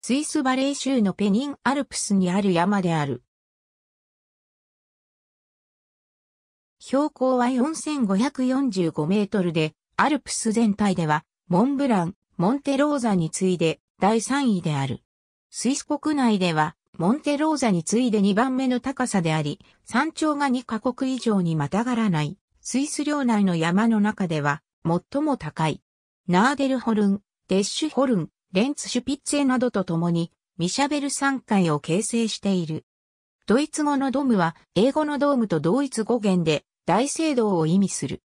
スイスバレー州のペニンアルプスにある山である。標高は4545メートルで、アルプス全体では、モンブラン、モンテローザに次いで第3位である。スイス国内では、モンテローザに次いで2番目の高さであり、山頂が2カ国以上にまたがらない、スイス領内の山の中では、最も高い。ナーデルホルン、デッシュホルン、レンツ・シュピッツェなどと共に、ミシャベル三階を形成している。ドイツ語のドムは、英語のドームと同一語源で、大聖堂を意味する。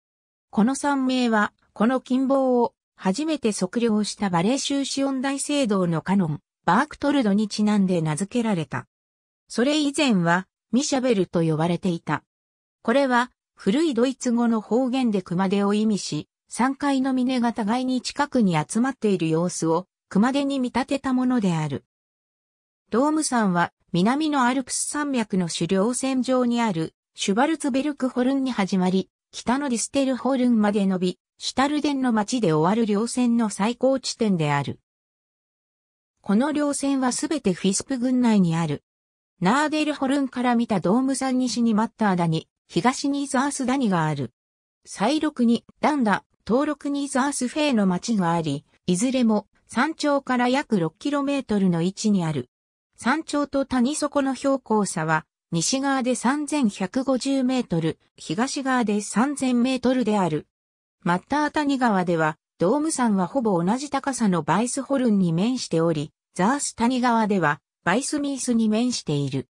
この三名は、この金棒を、初めて測量したバレー州シオン大聖堂のカノン、バークトルドにちなんで名付けられた。それ以前は、ミシャベルと呼ばれていた。これは、古いドイツ語の方言で熊手を意味し、三階の峰が互いに近くに集まっている様子を、熊手に見立てたものである。ドーム山は南のアルプス山脈の主稜線上にあるシュバルツベルクホルンに始まり、北のディステルホルンまで伸び、シュタルデンの町で終わる稜線の最高地点である。この稜線はすべてフィスプ郡内にある。ナーデルホルンから見たドーム山西にマッターダに、東にザースダニがある。西麓にダンダ、東麓にザースフェイの町があり、いずれも山頂から約 6km の位置にある。山頂と谷底の標高差は、西側で3150メートル、東側で3000メートルである。マッター谷川では、ドーム山はほぼ同じ高さのバイスホルンに面しており、ザース谷川では、バイスミースに面している。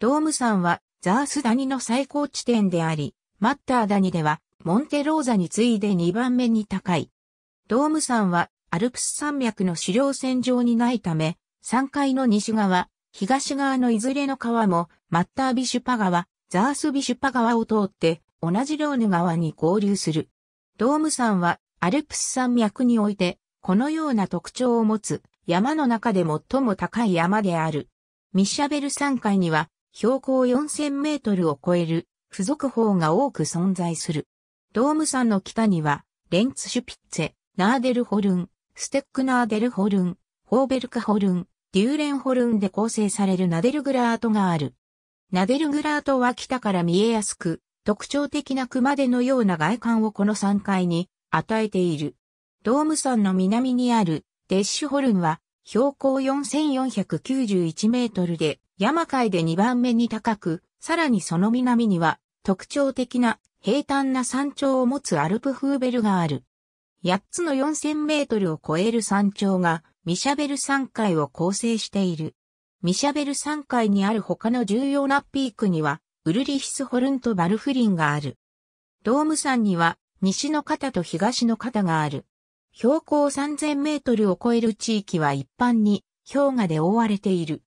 ドーム山は、ザース谷の最高地点であり、マッター谷では、モンテローザに次いで2番目に高い。ドーム山はアルプス山脈の主要線上にないため、山階の西側、東側のいずれの川も、マッタービシュパ川、ザースビシュパ川を通って、同じローヌ川に合流する。ドーム山は、アルプス山脈において、このような特徴を持つ、山の中で最も高い山である。ミシャベル山階には、標高4000メートルを超える、付属峰が多く存在する。ドーム山の北には、レンツシュピッツェ、ナーデルホルン、ステックナーデルホルン、ホーベルクホルン、デューレンホルンで構成されるナデルグラートがある。ナデルグラートは北から見えやすく、特徴的な熊手のような外観をこの山階に与えている。ドーム山の南にあるデッシュホルンは標高4491メートルで山界で2番目に高く、さらにその南には特徴的な平坦な山頂を持つアルプフーベルがある。8つの4000メートルを超える山頂がミシャベル山海を構成している。ミシャベル山海にある他の重要なピークには、ウルリヒスホルンとバルフリンがある。ドーム山には、西の肩と東の肩がある。標高3000メートルを超える地域は一般に氷河で覆われている。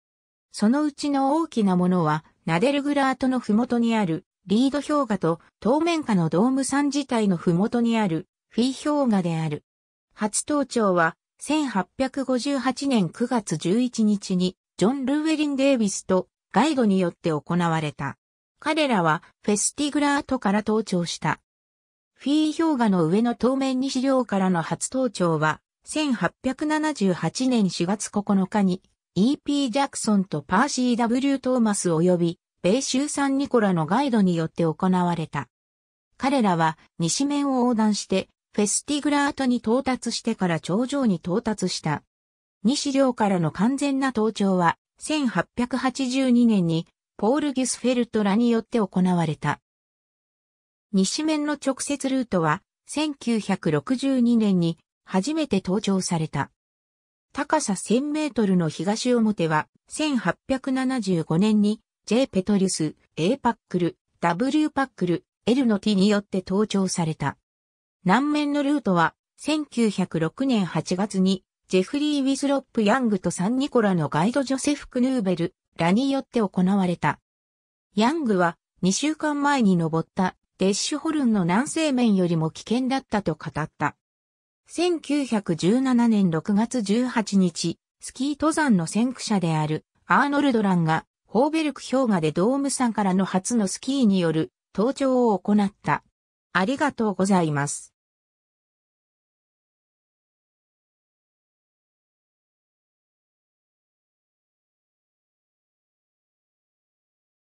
そのうちの大きなものは、ナデルグラートの麓にあるリード氷河と、透面下のドーム山自体の麓にあるフィー氷河である。初登頂は、1858年9月11日に、ジョン・ルーウェリン・デイビスとガイドによって行われた。彼らはフェスティグラートから登頂した。フィー氷河の上の当面西領からの初登頂は、1878年4月9日に、E.P. ジャクソンとパーシー・ W・ トーマス及び、米州サン・ニコラのガイドによって行われた。彼らは西面を横断してフェスティグラートに到達してから頂上に到達した。西領からの完全な登頂は、1882年にポール・ギュスフェルトらによって行われた。西面の直接ルートは、1962年に初めて登頂された。高さ1000メートルの東表は、1875年に J. ペトリュス、A パックル、W パックル、L の T によって登頂された。南面のルートは、1906年8月に、ジェフリー・ウィスロップ・ヤングとサン・ニコラのガイドジョセフ・クヌーベル、らによって行われた。ヤングは、2週間前に登ったデッシュホルンの南西面よりも危険だったと語った。1917年6月18日、スキー登山の先駆者であるアーノルドランが、ホーベルク氷河でドーム山からの初のスキーによる登頂を行った。ありがとうございます。